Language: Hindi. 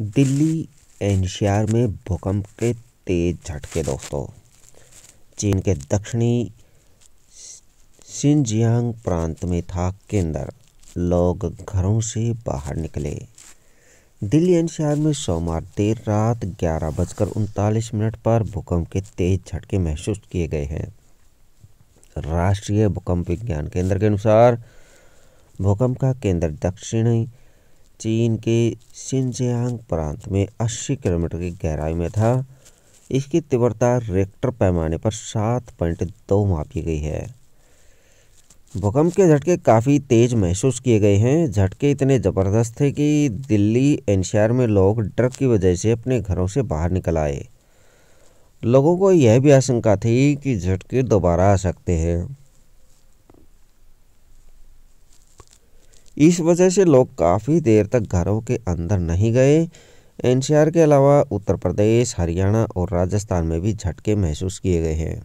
दिल्ली एनसीआर में भूकंप के तेज झटके दोस्तों चीन के दक्षिणी सिंजियांग प्रांत में था केंद्र लोग घरों से बाहर निकले दिल्ली एनसीआर में सोमवार देर रात ग्यारह बजकर उनतालीस मिनट पर भूकंप के तेज झटके महसूस किए गए हैं राष्ट्रीय भूकंप विज्ञान केंद्र के अनुसार भूकंप का केंद्र दक्षिणी चीन के सिंजियांग प्रांत में 80 किलोमीटर की गहराई में था इसकी तीव्रता रेक्टर पैमाने पर सात पॉइंट दो मापी गई है भूकंप के झटके काफ़ी तेज महसूस किए गए हैं झटके इतने ज़बरदस्त थे कि दिल्ली एनसीआर में लोग डर की वजह से अपने घरों से बाहर निकल आए लोगों को यह भी आशंका थी कि झटके दोबारा आ सकते हैं इस वजह से लोग काफ़ी देर तक घरों के अंदर नहीं गए एनसीआर के अलावा उत्तर प्रदेश हरियाणा और राजस्थान में भी झटके महसूस किए गए हैं